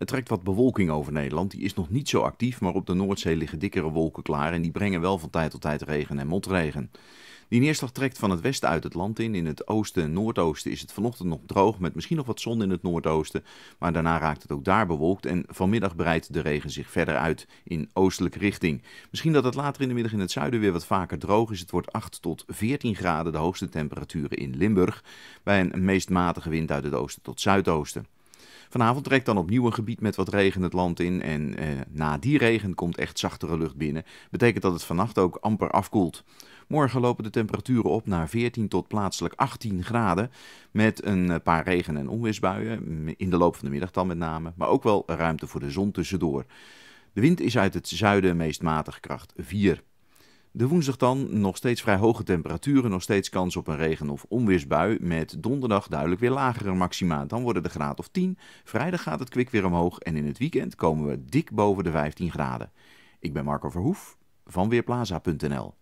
Het trekt wat bewolking over Nederland. Die is nog niet zo actief, maar op de Noordzee liggen dikkere wolken klaar en die brengen wel van tijd tot tijd regen en motregen. Die neerslag trekt van het westen uit het land in. In het oosten en noordoosten is het vanochtend nog droog met misschien nog wat zon in het noordoosten. Maar daarna raakt het ook daar bewolkt en vanmiddag breidt de regen zich verder uit in oostelijke richting. Misschien dat het later in de middag in het zuiden weer wat vaker droog is. Het wordt 8 tot 14 graden, de hoogste temperaturen in Limburg. Bij een meest matige wind uit het oosten tot zuidoosten. Vanavond trekt dan opnieuw een gebied met wat regen het land in. En eh, na die regen komt echt zachtere lucht binnen. Betekent dat het vannacht ook amper afkoelt. Morgen lopen de temperaturen op naar 14 tot plaatselijk 18 graden. Met een eh, paar regen- en onweersbuien. In de loop van de middag dan met name. Maar ook wel ruimte voor de zon tussendoor. De wind is uit het zuiden meest matig kracht 4. De woensdag dan nog steeds vrij hoge temperaturen, nog steeds kans op een regen- of onweersbui. Met donderdag duidelijk weer lagere maxima. Dan worden de graad of 10. Vrijdag gaat het kwik weer omhoog en in het weekend komen we dik boven de 15 graden. Ik ben Marco Verhoef van Weerplaza.nl.